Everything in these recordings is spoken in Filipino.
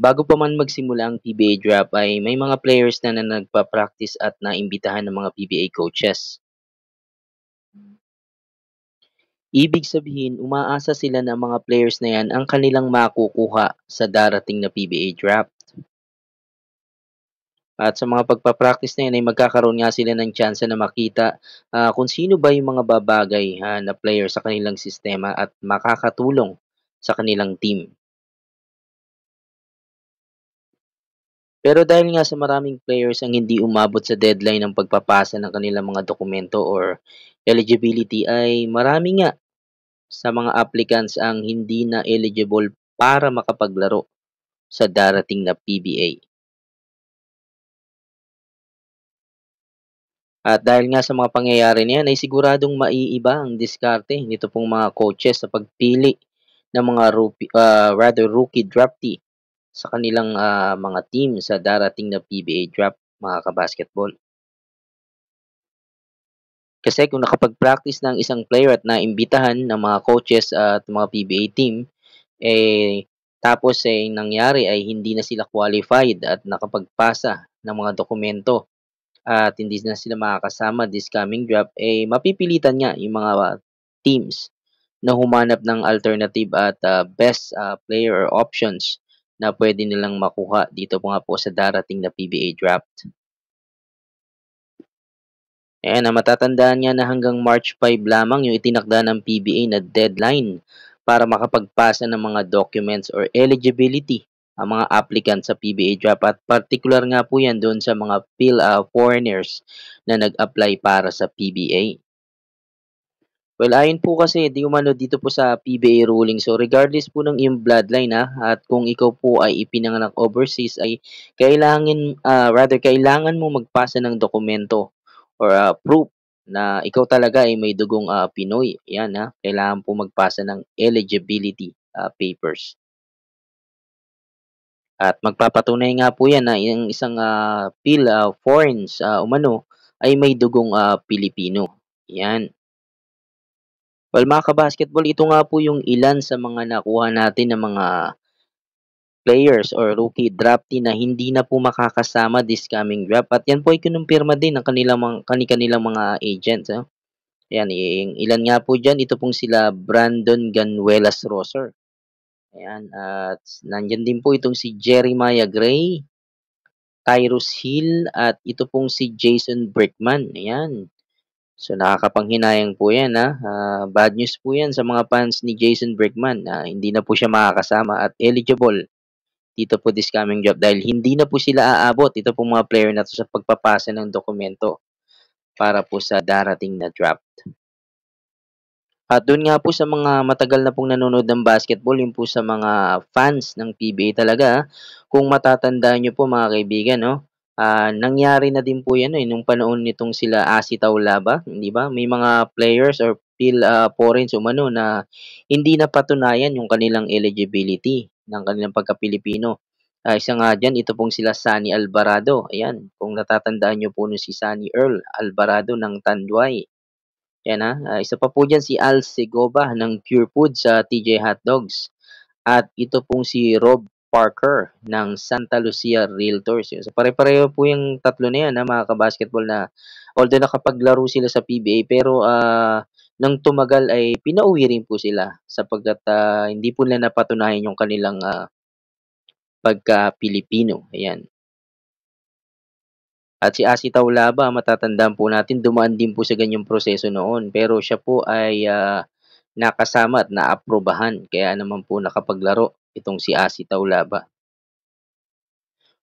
Bago pa man magsimula ang PBA draft ay may mga players na, na nagpa-practice at naimbitahan ng mga PBA coaches. Ibig sabihin, umaasa sila na mga players na yan ang kanilang makukuha sa darating na PBA draft. At sa mga pagpa-practice na yan ay magkakaroon nga sila ng tsansa na makita uh, kung sino ba yung mga babagay uh, na player sa kanilang sistema at makakatulong sa kanilang team. Pero dahil nga sa maraming players ang hindi umabot sa deadline ng pagpapasa ng kanilang mga dokumento or eligibility ay marami nga sa mga applicants ang hindi na eligible para makapaglaro sa darating na PBA. At dahil nga sa mga pangyayari niyan ay siguradong maiiba ang diskarte nito pong mga coaches sa pagpili ng mga rookie, uh, rather rookie draftee sa kanilang, ah, mga team sa darating na PBA draft, mga kabasketball. Kasi kung nakapag-practice na isang player at naimbitahan ng mga coaches at mga PBA team, eh, tapos eh, nangyari ay hindi na sila qualified at nakapagpasa ng mga dokumento at hindi na sila makakasama this coming draft, eh, mapipilitan nga yung mga teams na humanap ng alternative at uh, best uh, player options na pwede nilang makuha dito po nga po sa darating na PBA draft. Ayan, na matatandaan nga na hanggang March 5 lamang yung itinakda ng PBA na deadline para makapagpasa ng mga documents or eligibility ang mga applicant sa PBA draft at particular nga po yan doon sa mga PIL uh, foreigners na nag-apply para sa PBA. Well, ayon po kasi di umano dito po sa PBA ruling. So, regardless po ng iyong bloodline ha, ah, at kung ikaw po ay ipinanganak overseas ay kailangan uh, rather kailangan mo magpasa ng dokumento or uh, proof na ikaw talaga ay may dugong uh, Pinoy. Yan ha, kailangan po magpasa ng eligibility uh, papers. At magpapatunay nga po yan na yung isang uh, PIL uh, foreigns uh, umano ay may dugong uh, Pilipino. Yan. Well, mga ka-basketball, ito nga po yung ilan sa mga nakuha natin ng mga players or rookie draftee na hindi na po makakasama this coming draft. At yan po ay kinumpirma din ng kanilang mga, kani kanilang mga agents. Eh. Ah. Yan, ilan nga po dyan, ito pong sila Brandon Ganuelas Roser. Ayan, at nandyan din po itong si Jeremiah Gray, Tyrus Hill, at ito pong si Jason Brickman. Ayan, So nakakapanghinayang po yan ha. Uh, bad news po yan sa mga fans ni Jason Brickman na uh, hindi na po siya makakasama at eligible dito po this coming job dahil hindi na po sila aabot ito po mga player na to sa pagpapasa ng dokumento para po sa darating na draft. At doon nga po sa mga matagal na pong nanonood ng basketball, yun po sa mga fans ng PBA talaga, kung matatandaan nyo po mga kaibigan, no? Uh, nangyari na din po yan eh, nung panahon nitong sila Asi Taulaba, di ba? May mga players or feel uh, ah, Porens umano na hindi napatunayan yung kanilang eligibility ng kanilang pagka-Pilipino. Uh, isa nga dyan, ito pong sila Sunny Alvarado. Ayan, kung natatandaan nyo po nun si Sunny Earl Alvarado ng Tanduay. Ayan ha, uh, isa pa po dyan si Al Segoba ng Pure Food sa TJ Hot Dogs. At ito pong si Rob Parker ng Santa Lucia Realtors. So pare-pareho po yung tatlo na yan, ha, mga kabasketball na although nakapaglaro sila sa PBA pero uh, nang tumagal ay pinauwi rin po sila sapagkat uh, hindi po nila napatunayan yung kanilang uh, pagka-Pilipino. Ayan. At si Asi Taulaba, matatandaan po natin, dumaan din po sa ganyang proseso noon. Pero siya po ay uh, nakasama at naaprubahan. Kaya naman po nakapaglaro itong si Asi Taulaba.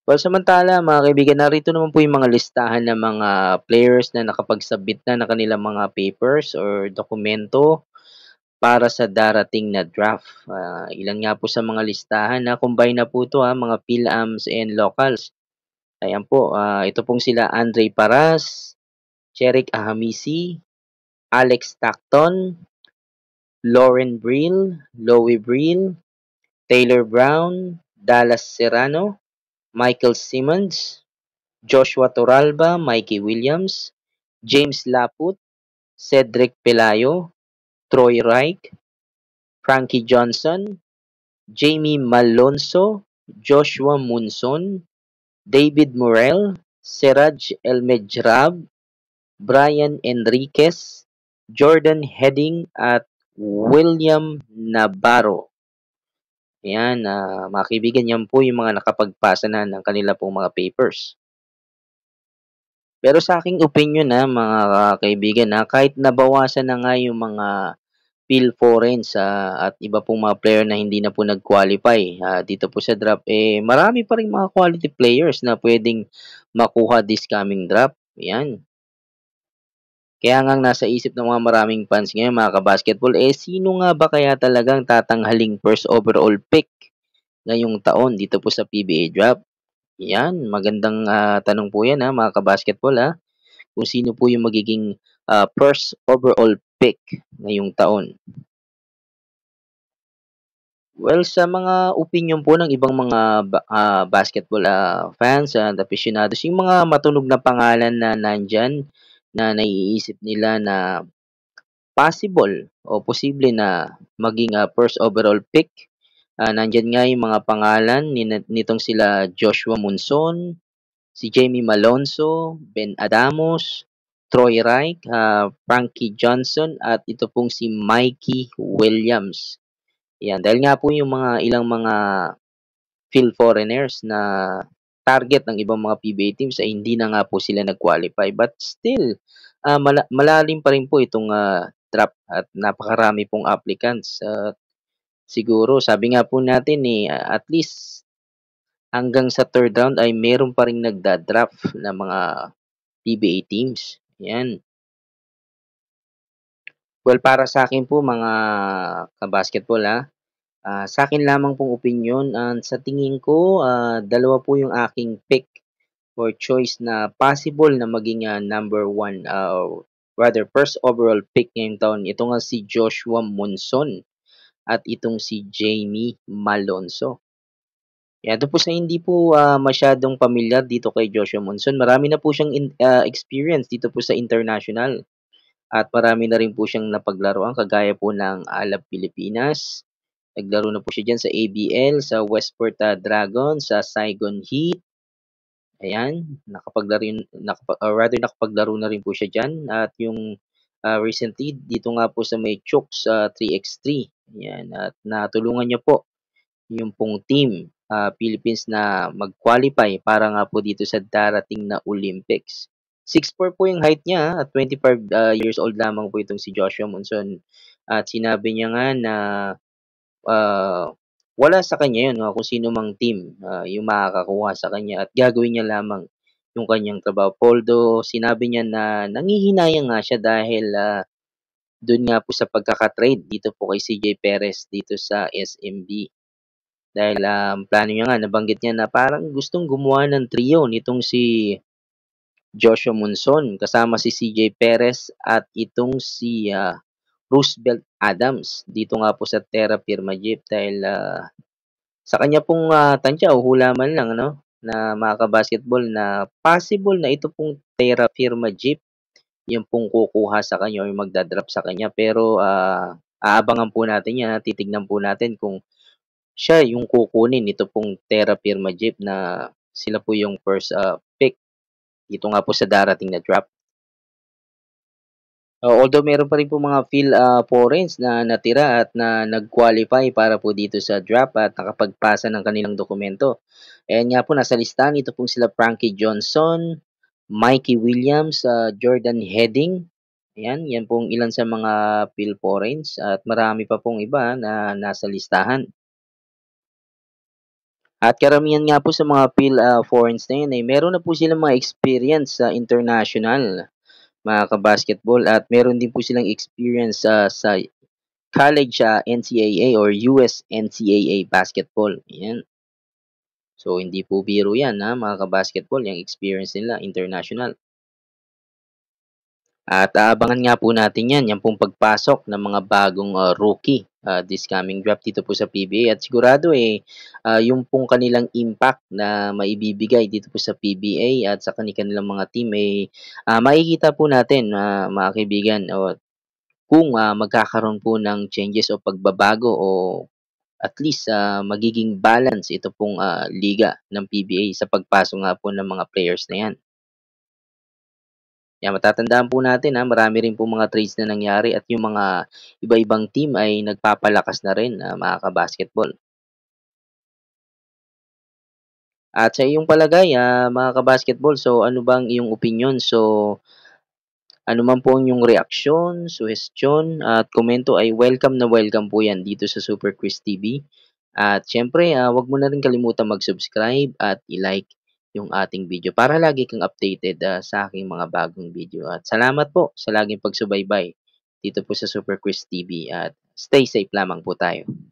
Well, samantala mga kaibigan, narito naman po yung mga listahan ng mga players na nakapagsubmit na ng kanilang mga papers or dokumento para sa darating na draft. Uh, ilan nga po sa mga listahan na combine na po ito ha, ah, mga PILAMs and locals. Ayan po, uh, ito pong sila Andre Paras, Cherik Ahamisi, Alex Tacton, Lauren Brill, Lowe Brill, Taylor Brown, Dallas Serrano, Michael Simmons, Joshua Toralba, Mikey Williams, James Laput, Cedric Pelayo, Troy Reich, Frankie Johnson, Jamie Malonzo, Joshua Munson, David Morel, Seraj Elmejrab, Brian Enriquez, Jordan Heading at William Navarro. Ayan, uh, mga kaibigan, yan po yung mga nakapagpasa na ng kanila pong mga papers. Pero sa aking opinion na ah, mga kaibigan na ah, kahit nabawasan na nga yung mga Phil Forens uh, at iba pong mga player na hindi na po nag-qualify uh, dito po sa draft, eh marami pa rin mga quality players na pwedeng makuha this coming draft. Yan. Kaya nga nasa isip ng mga maraming fans ngayon mga kabasketball, eh sino nga ba kaya talagang tatanghaling first overall pick ngayong taon dito po sa PBA draft? Yan, magandang uh, tanong po yan ha ah, mga kabasketball ha. Ah, kung sino po yung magiging uh, first overall pick ngayong taon. Well, sa mga opinion po ng ibang mga uh, basketball uh, fans and aficionados, yung mga matunog na pangalan na nandyan, na naiisip nila na possible o posible na maging uh, first overall pick. Uh, nandyan nga yung mga pangalan nitong sila Joshua Munson, si Jamie Malonzo, Ben Adamos, Troy Reich, uh, Frankie Johnson, at ito pong si Mikey Williams. Yan, dahil nga po yung mga ilang mga field foreigners na target ng ibang mga PBA teams ay hindi na nga po sila nag-qualify but still uh, ah, mal- malalim pa rin po itong uh, ah, trap at napakarami pong applicants uh, siguro sabi nga po natin eh at least hanggang sa third round ay meron pa ring nagda-draft ng mga PBA teams yan well para sa akin po mga basketball ha ah, Uh, sa akin lamang pong opinion, uh, ah, sa tingin ko, uh, dalawa po yung aking pick or choice na possible na maging uh, number one, uh, rather first overall pick ngayong taon. Ito nga si Joshua Monson at itong si Jamie Malonzo. Yan, ito po sa hindi po uh, masyadong pamilyar dito kay Joshua Monson. Marami na po siyang in, uh, experience dito po sa international. At marami na rin po siyang napaglaruan kagaya po ng Alab Pilipinas, Naglaro na po siya dyan sa ABL, sa Westport uh, Dragon, sa Saigon Heat. Ayan, nakapaglaro, nakapag, or ah, rather nakapaglaro na rin po siya dyan. At yung uh, recently, dito nga po sa may Chooks uh, 3x3. Ayan, at natulungan niya po yung pong team uh, Philippines na mag-qualify para nga po dito sa darating na Olympics. 6'4 po yung height niya at 25 uh, years old lamang po itong si Joshua Monson. At sinabi niya nga na uh, wala sa kanya yun, no? Ah, kung sino mang team uh, yung makakakuha sa kanya at gagawin niya lamang yung kanyang trabaho. Poldo, sinabi niya na nangihinayang nga siya dahil uh, doon nga po sa pagkakatrade dito po kay CJ Perez dito sa SMB. Dahil um, plano niya nga, nabanggit niya na parang gustong gumawa ng trio nitong si Joshua Monson kasama si CJ Perez at itong si uh, Roosevelt Adams dito nga po sa Terra Firma Jeep dahil uh, sa kanya pong uh, ah, tantya o hulaman lang no na mga basketball na possible na ito pong Terra Firma Jeep yung pong kukuha sa kanya o magdadrop sa kanya pero uh, aabangan po natin yan titignan po natin kung siya yung kukunin ito pong Terra Firma Jeep na sila po yung first uh, pick dito nga po sa darating na draft Uh, although meron pa rin po mga Phil uh, foreigns na natira at na nag-qualify para po dito sa draft at nakapagpasa ng kanilang dokumento. Ayan eh, nga po, nasa listahan ito pong sila Frankie Johnson, Mikey Williams, uh, Jordan Heading. Ayan, yan pong ilan sa mga Phil foreigns at marami pa pong iba na nasa listahan. At karamihan nga po sa mga Phil uh, foreigns na yun ay eh, meron na po silang mga experience sa uh, international mga ka at meron din po silang experience uh, sa college uh, NCAA or US NCAA basketball. Yan. So, hindi po biro yan, ha, ah, mga ka yung experience nila, international. At aabangan nga po natin yan, yan pong pagpasok ng mga bagong uh, rookie uh, this coming draft dito po sa PBA at sigurado eh uh, yung pong kanilang impact na maibibigay dito po sa PBA at sa kanilang mga team eh uh, makikita po natin uh, mga kaibigan o kung uh, magkakaroon po ng changes o pagbabago o at least uh, magiging balance ito pong uh, liga ng PBA sa pagpasok nga po ng mga players na yan. Yan, matatandaan po natin ha, marami rin po mga trades na nangyari at yung mga iba-ibang team ay nagpapalakas na rin uh, mga kabasketball. At sa iyong palagay uh, mga kabasketball, so ano bang iyong opinion? So ano man po yung reaksyon, suhestyon at komento ay welcome na welcome po yan dito sa Super Chris TV. At syempre, uh, ah, wag mo na rin kalimutan mag-subscribe at i-like yung ating video para lagi kang updated uh, sa aking mga bagong video. At salamat po sa laging pagsubaybay dito po sa Super Quiz TV at stay safe lamang po tayo.